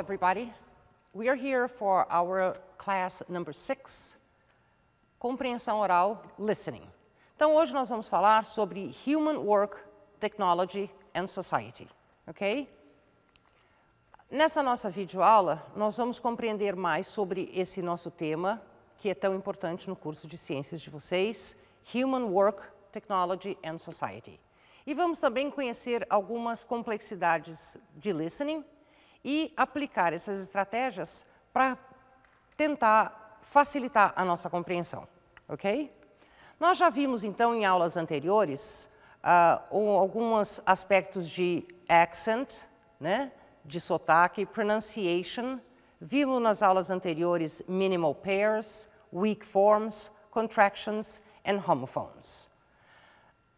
everybody. We are here for our class number six, compreensão oral, listening. Então, hoje nós vamos falar sobre Human Work, Technology and Society, ok? Nessa nossa videoaula, nós vamos compreender mais sobre esse nosso tema, que é tão importante no curso de ciências de vocês, Human Work, Technology and Society. E vamos também conhecer algumas complexidades de listening, e aplicar essas estratégias para tentar facilitar a nossa compreensão, ok? Nós já vimos, então, em aulas anteriores, uh, ah, alguns aspectos de accent, né? de sotaque, pronunciation. Vimos nas aulas anteriores minimal pairs, weak forms, contractions and homophones.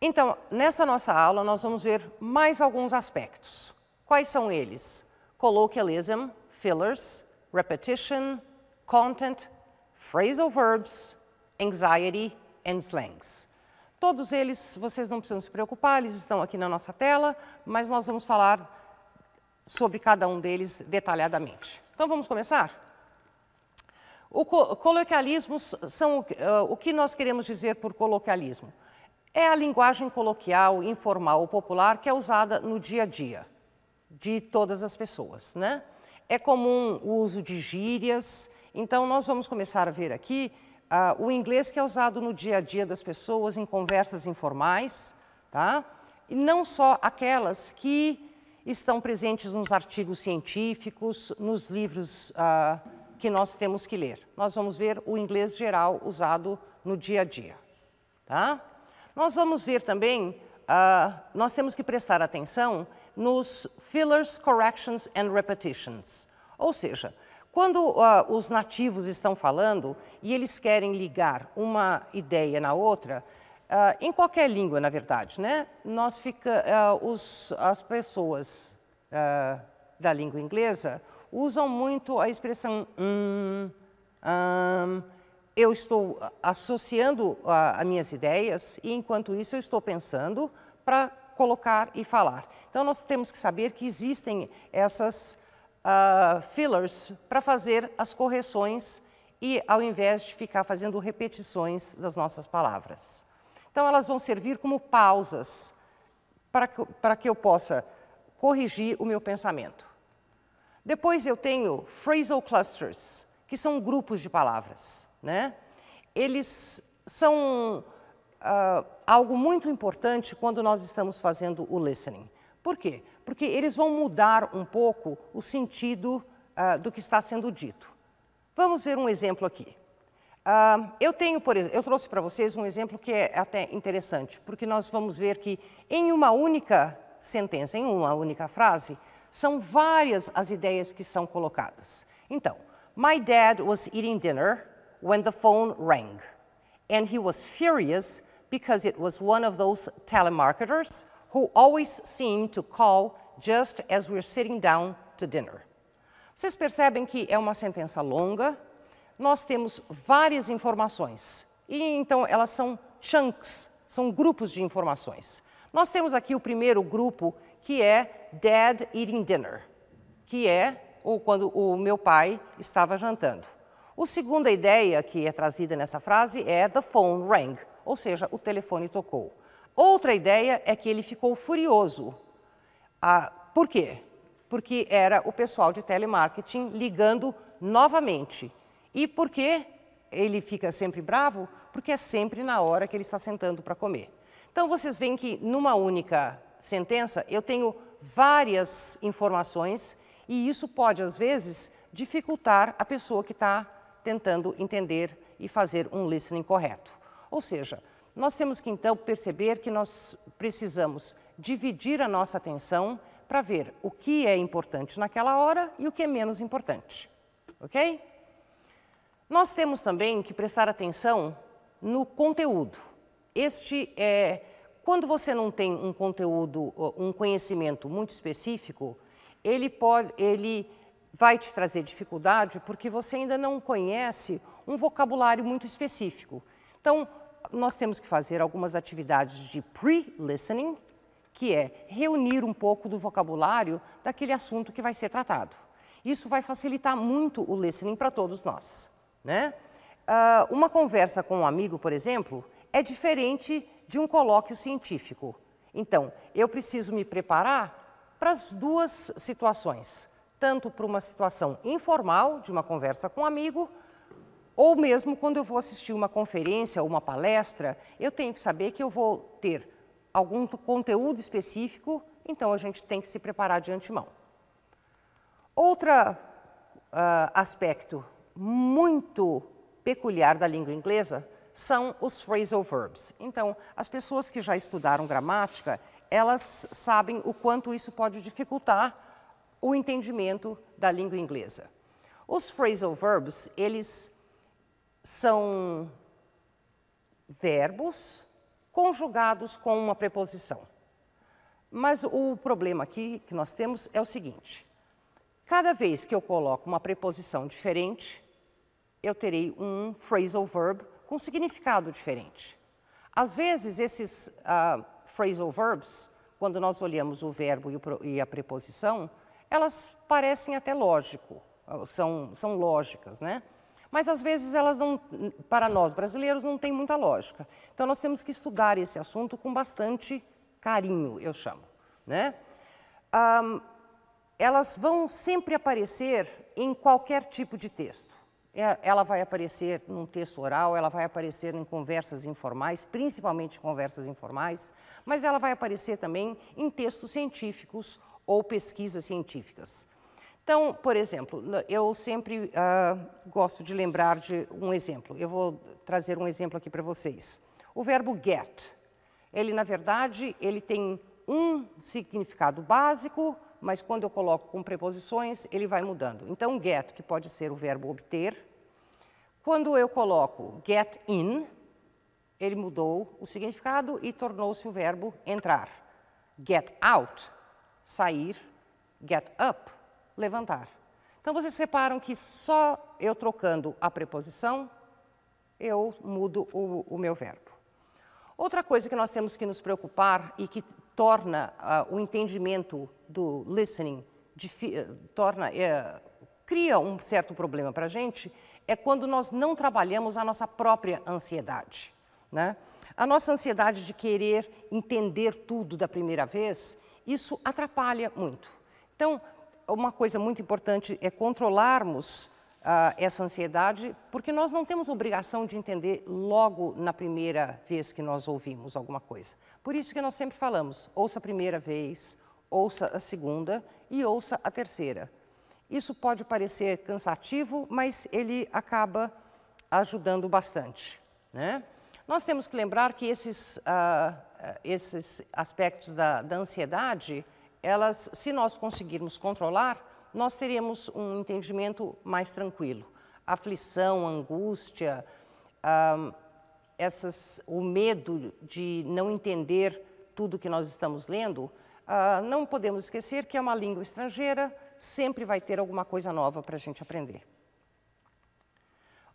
Então, nessa nossa aula, nós vamos ver mais alguns aspectos. Quais são eles? colloquialism, fillers, repetition, content, phrasal verbs, anxiety and slangs. Todos eles, vocês não precisam se preocupar, eles estão aqui na nossa tela, mas nós vamos falar sobre cada um deles detalhadamente. Então vamos começar? O coloquialismo coloquialismos são uh, o que nós queremos dizer por coloquialismo. É a linguagem coloquial, informal ou popular que é usada no dia a dia de todas as pessoas. Né? É comum o uso de gírias, então nós vamos começar a ver aqui uh, o inglês que é usado no dia a dia das pessoas em conversas informais, tá? e não só aquelas que estão presentes nos artigos científicos, nos livros uh, que nós temos que ler. Nós vamos ver o inglês geral usado no dia a dia. Tá? Nós vamos ver também, uh, nós temos que prestar atenção nos fillers, corrections and repetitions. Ou seja, quando uh, os nativos estão falando e eles querem ligar uma ideia na outra, uh, em qualquer língua, na verdade, né? Nós fica, uh, os, as pessoas da língua inglesa usam muito a expressão hum, hum, eu estou associando as minhas ideias e enquanto isso eu estou pensando para colocar e falar. Então, nós temos que saber que existem essas uh, fillers para fazer as correções e ao invés de ficar fazendo repetições das nossas palavras. Então, elas vão servir como pausas para que, para que eu possa corrigir o meu pensamento. Depois eu tenho phrasal clusters, que são grupos de palavras. Né? Eles são uh, algo muito importante quando nós estamos fazendo o listening. Por quê? Porque eles vão mudar um pouco o sentido uh, do que está sendo dito. Vamos ver um exemplo aqui. Uh, eu tenho, por exemplo, eu trouxe para vocês um exemplo que é até interessante, porque nós vamos ver que em uma única sentença, em uma única frase, são várias as ideias que são colocadas. Então, my dad was eating dinner when the phone rang, and he was furious because it was one of those telemarketers who always seemed to call just as we're sitting down to dinner. Vocês percebem que é uma sentença longa, nós temos várias informações, e então elas são chunks, são grupos de informações. Nós temos aqui o primeiro grupo que é Dad Eating Dinner, que é ou quando o meu pai estava jantando. A segunda ideia que é trazida nessa frase é The Phone Rang, ou seja, o telefone tocou. Outra ideia é que ele ficou furioso. Ah, por quê? Porque era o pessoal de telemarketing ligando novamente. E por que ele fica sempre bravo? Porque é sempre na hora que ele está sentando para comer. Então vocês veem que numa única sentença eu tenho várias informações e isso pode, às vezes, dificultar a pessoa que está tentando entender e fazer um listening correto. Ou seja, nós temos que então perceber que nós precisamos dividir a nossa atenção para ver o que é importante naquela hora e o que é menos importante. Ok? Nós temos também que prestar atenção no conteúdo. Este é. Quando você não tem um conteúdo, um conhecimento muito específico, ele, pode, ele vai te trazer dificuldade porque você ainda não conhece um vocabulário muito específico. Então, nós temos que fazer algumas atividades de pre-listening, que é reunir um pouco do vocabulário daquele assunto que vai ser tratado. Isso vai facilitar muito o listening para todos nós. Né? Uh, uma conversa com um amigo, por exemplo, é diferente de um colóquio científico. Então, eu preciso me preparar para as duas situações, tanto para uma situação informal, de uma conversa com um amigo, ou mesmo quando eu vou assistir uma conferência ou uma palestra, eu tenho que saber que eu vou ter algum conteúdo específico, então a gente tem que se preparar de antemão. Outro uh, ah, aspecto muito peculiar da língua inglesa são os phrasal verbs. Então, as pessoas que já estudaram gramática, elas sabem o quanto isso pode dificultar o entendimento da língua inglesa. Os phrasal verbs, eles são verbos conjugados com uma preposição. Mas o problema aqui que nós temos é o seguinte: cada vez que eu coloco uma preposição diferente, eu terei um phrasal verb com significado diferente. Às vezes, esses uh, phrasal verbs, quando nós olhamos o verbo e, e a preposição, elas parecem até lógico, são, são lógicas, né? mas às vezes elas não, para nós brasileiros, não tem muita lógica. Então nós temos que estudar esse assunto com bastante carinho, eu chamo. Né? Um, elas vão sempre aparecer em qualquer tipo de texto. É, ela vai aparecer num texto oral, ela vai aparecer em conversas informais, principalmente conversas informais, mas ela vai aparecer também em textos científicos ou pesquisas científicas. Então, por exemplo, eu sempre uh, gosto de lembrar de um exemplo. Eu vou trazer um exemplo aqui para vocês. O verbo get, ele na verdade, ele tem um significado básico, mas quando eu coloco com preposições, ele vai mudando. Então, get, que pode ser o verbo obter, quando eu coloco get in, ele mudou o significado e tornou-se o verbo entrar. Get out, sair, get up, levantar. Então vocês reparam que só eu trocando a preposição, eu mudo o, o meu verbo. Outra coisa que nós temos que nos preocupar e que torna uh, o entendimento do listening, de, uh, torna, uh, cria um certo problema para a gente, é quando nós não trabalhamos a nossa própria ansiedade. Né? A nossa ansiedade de querer entender tudo da primeira vez, isso atrapalha muito. Então, uma coisa muito importante é controlarmos uh, essa ansiedade, porque nós não temos obrigação de entender logo na primeira vez que nós ouvimos alguma coisa. Por isso que nós sempre falamos, ouça a primeira vez, ouça a segunda e ouça a terceira. Isso pode parecer cansativo, mas ele acaba ajudando bastante. Né? Nós temos que lembrar que esses, uh, esses aspectos da, da ansiedade elas, se nós conseguirmos controlar, nós teremos um entendimento mais tranquilo. Aflição, angústia, essas, o medo de não entender tudo que nós estamos lendo, ah, não podemos esquecer que é uma língua estrangeira, sempre vai ter alguma coisa nova para a gente aprender.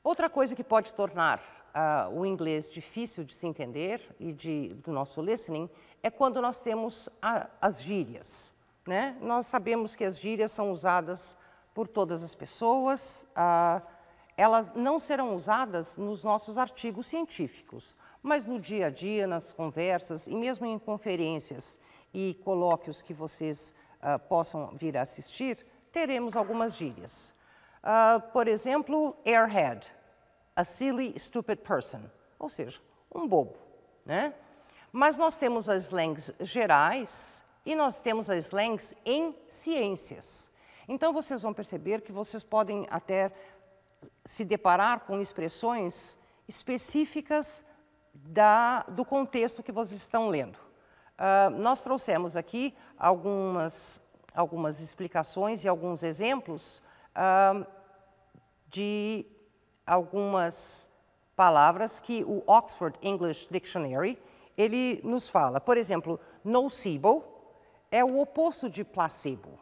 Outra coisa que pode tornar ah, o inglês difícil de se entender e de, do nosso listening é quando nós temos a, as gírias. Né? Nós sabemos que as gírias são usadas por todas as pessoas, ah, elas não serão usadas nos nossos artigos científicos, mas no dia a dia, nas conversas e mesmo em conferências e colóquios que vocês ah, possam vir a assistir, teremos algumas gírias. Ah, por exemplo, airhead, a silly, stupid person, ou seja, um bobo, né? Mas nós temos as slangs gerais e nós temos as slangs em ciências. Então, vocês vão perceber que vocês podem até se deparar com expressões específicas da, do contexto que vocês estão lendo. Uh, nós trouxemos aqui algumas, algumas explicações e alguns exemplos uh, de algumas palavras que o Oxford English Dictionary ele nos fala, por exemplo, nocebo é o oposto de placebo,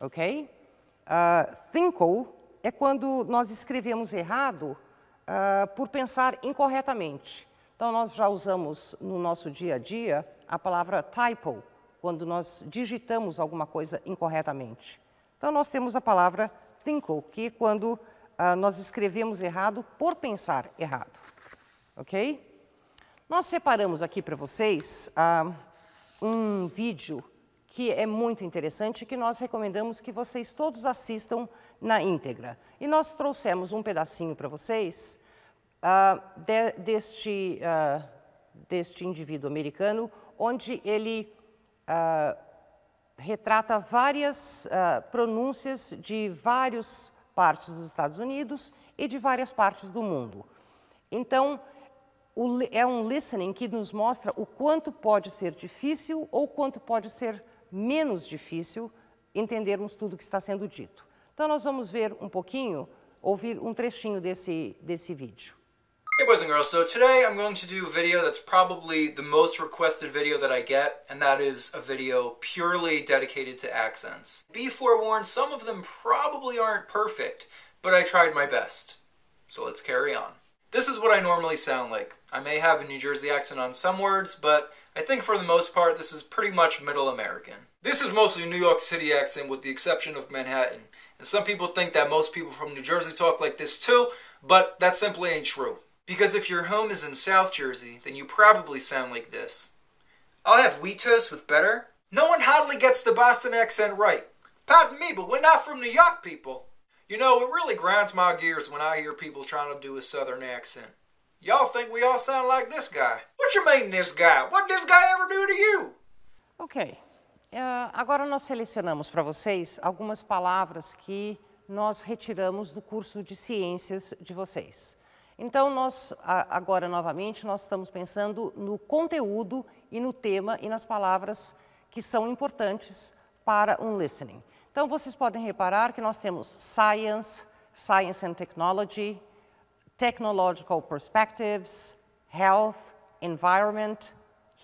ok? Uh, ah, thinko é quando nós escrevemos errado uh, por pensar incorretamente. Então, nós já usamos no nosso dia a dia a palavra typo, quando nós digitamos alguma coisa incorretamente. Então, nós temos a palavra thinko, que é quando uh, nós escrevemos errado por pensar errado, ok? Nós separamos aqui para vocês ah, um vídeo que é muito interessante que nós recomendamos que vocês todos assistam na íntegra. E nós trouxemos um pedacinho para vocês ah, de, deste, ah, deste indivíduo americano, onde ele retrata várias pronúncias de várias partes dos Estados Unidos e de várias partes do mundo. Então, é um listening que nos mostra o quanto pode ser difícil ou quanto pode ser menos difícil entendermos tudo o que está sendo dito. Então nós vamos ver um pouquinho, ouvir um trechinho desse desse vídeo. Hey boys and girls, so today I'm going to do a video that's probably the most requested video that I get, and that is a video purely dedicated to accents. Be forewarned, some of them probably aren't perfect, but I tried my best. So let's carry on. This is what I normally sound like. I may have a New Jersey accent on some words, but I think for the most part this is pretty much Middle American. This is mostly New York City accent with the exception of Manhattan. And some people think that most people from New Jersey talk like this too, but that simply ain't true. Because if your home is in South Jersey, then you probably sound like this. I'll have wheat toast with butter. No one hardly gets the Boston accent right. Pardon me, but we're not from New York people. You know, it really grinds my gears when I hear people trying to do a southern accent. Y'all think we all sound like this guy. What you mean this guy? What did this guy ever do to you? Ok. Uh, agora nós selecionamos para vocês algumas palavras que nós retiramos do curso de ciências de vocês. Então, nós, agora novamente, nós estamos pensando no conteúdo e no tema e nas palavras que são importantes para um listening. Então, vocês podem reparar que nós temos Science, Science and Technology, Technological Perspectives, Health, Environment,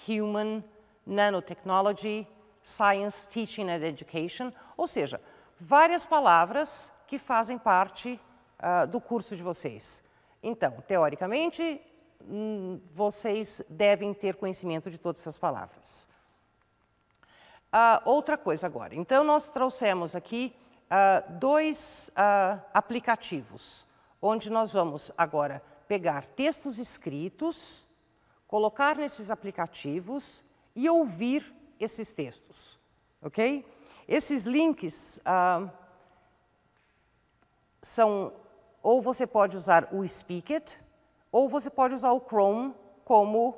Human, Nanotechnology, Science, Teaching and Education, ou seja, várias palavras que fazem parte uh, do curso de vocês. Então, teoricamente, hum, vocês devem ter conhecimento de todas essas palavras. Uh, outra coisa agora. Então, nós trouxemos aqui uh, dois uh, aplicativos, onde nós vamos agora pegar textos escritos, colocar nesses aplicativos e ouvir esses textos, ok? Esses links são, ou você pode usar o Speakit, ou você pode usar o Chrome como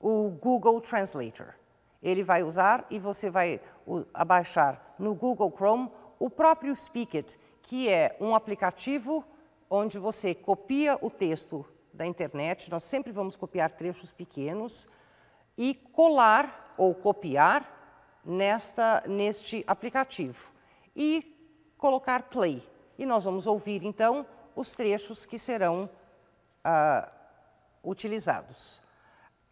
o Google Translator. Ele vai usar e você vai abaixar no Google Chrome o próprio Speakit, que é um aplicativo onde você copia o texto da internet, nós sempre vamos copiar trechos pequenos, e colar ou copiar nesta, neste aplicativo e colocar play. E nós vamos ouvir, então, os trechos que serão ah, utilizados.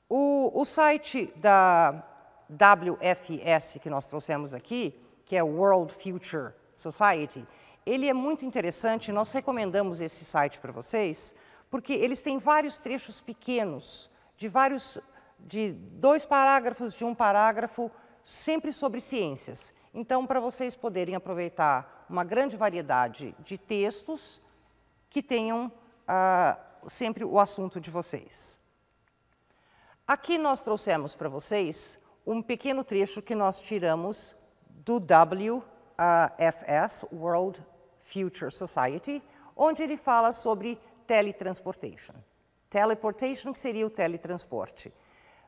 O, o site da WFS que nós trouxemos aqui, que é World Future Society, ele é muito interessante. Nós recomendamos esse site para vocês, porque eles têm vários trechos pequenos, de vários, de dois parágrafos, de um parágrafo, sempre sobre ciências. Então, para vocês poderem aproveitar uma grande variedade de textos que tenham ah, sempre o assunto de vocês. Aqui nós trouxemos para vocês um pequeno trecho que nós tiramos do WFS, World Future Society, onde ele fala sobre teletransportation. Teleportation, que seria o teletransporte.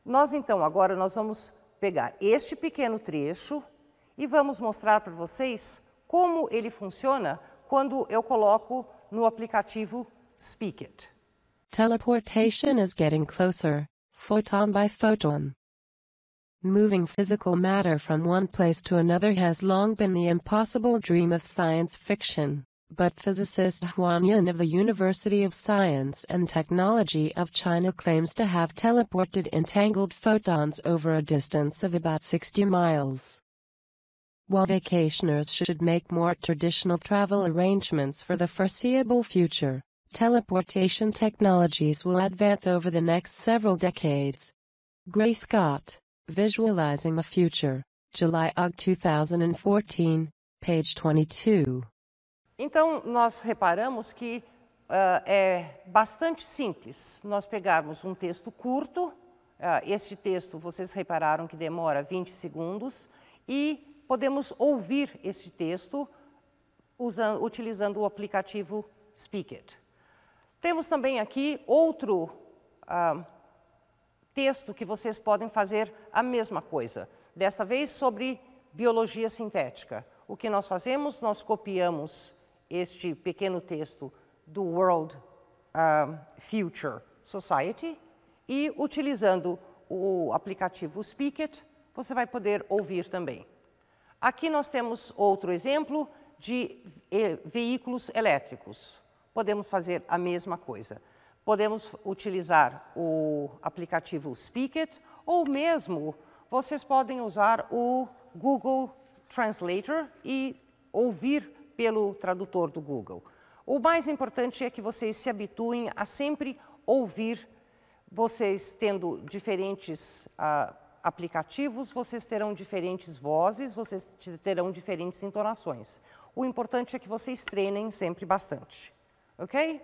Nós, então, agora nós vamos pegar este pequeno trecho e vamos mostrar para vocês como ele funciona quando eu coloco no aplicativo Speak It. Teleportation is getting closer, photon by photon. Moving physical matter from one place to another has long been the impossible dream of science fiction, but physicist Huan Yun of the University of Science and Technology of China claims to have teleported entangled photons over a distance of about 60 miles. While vacationers should make more traditional travel arrangements for the foreseeable future, teleportation technologies will advance over the next several decades. Gray Scott Visualizing the Future, July 2014, page 22. Então, nós reparamos que uh, é bastante simples nós pegarmos um texto curto, uh, este texto vocês repararam que demora 20 segundos, e podemos ouvir este texto usando, utilizando o aplicativo Speakit. Temos também aqui outro uh, texto que vocês podem fazer a mesma coisa, desta vez sobre biologia sintética. O que nós fazemos? Nós copiamos este pequeno texto do World uh, Future Society e, utilizando o aplicativo Speakit, você vai poder ouvir também. Aqui nós temos outro exemplo de eh, veículos elétricos. Podemos fazer a mesma coisa. Podemos utilizar o aplicativo Speakit ou mesmo vocês podem usar o Google Translator e ouvir pelo tradutor do Google. O mais importante é que vocês se habituem a sempre ouvir. Vocês tendo diferentes uh, aplicativos, vocês terão diferentes vozes, vocês terão diferentes entonações. O importante é que vocês treinem sempre bastante, ok?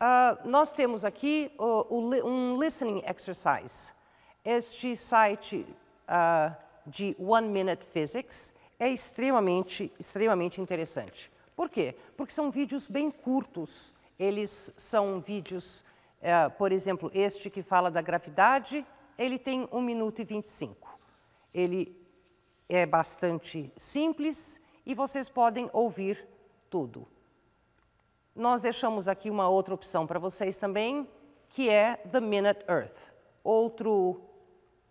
Uh, nós temos aqui um listening exercise. Este site uh, de One Minute Physics é extremamente, extremamente interessante. Por quê? Porque são vídeos bem curtos. Eles são vídeos, eh, por exemplo, este que fala da gravidade, ele tem 1 minuto e 25. Ele é bastante simples e vocês podem ouvir tudo nós deixamos aqui uma outra opção para vocês também, que é The Minute Earth. Outro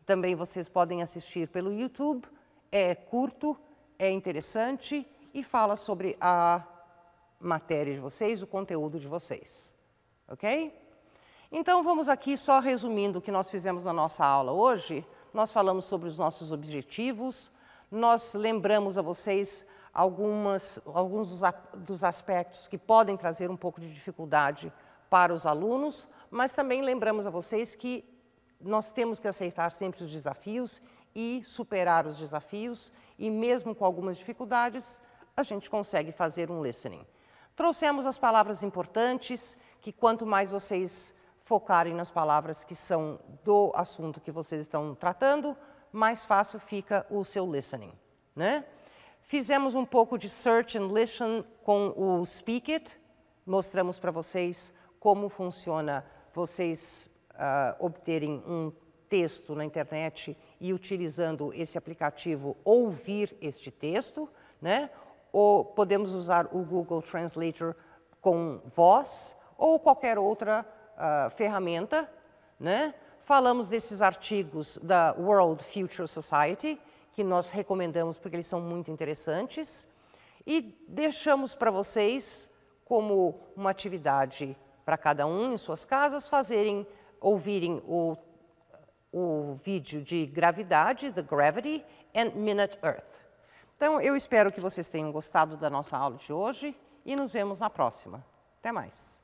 também vocês podem assistir pelo YouTube, é curto, é interessante e fala sobre a matéria de vocês, o conteúdo de vocês. Ok? Então vamos aqui só resumindo o que nós fizemos na nossa aula hoje. Nós falamos sobre os nossos objetivos, nós lembramos a vocês algumas, alguns dos, aspectos que podem trazer um pouco de dificuldade para os alunos, mas também lembramos a vocês que nós temos que aceitar sempre os desafios e superar os desafios, e mesmo com algumas dificuldades, a gente consegue fazer um listening. Trouxemos as palavras importantes, que quanto mais vocês focarem nas palavras que são do assunto que vocês estão tratando, mais fácil fica o seu listening, né? Fizemos um pouco de search and listen com o Speakit, mostramos para vocês como funciona vocês uh, obterem um texto na internet e utilizando esse aplicativo ouvir este texto, né? Ou podemos usar o Google Translator com voz ou qualquer outra uh, ferramenta, né? Falamos desses artigos da World Future Society, que nós recomendamos porque eles são muito interessantes. E deixamos para vocês, como uma atividade para cada um em suas casas, fazerem, ouvirem o, o vídeo de gravidade, The Gravity, and Minute Earth. Então, eu espero que vocês tenham gostado da nossa aula de hoje e nos vemos na próxima. Até mais!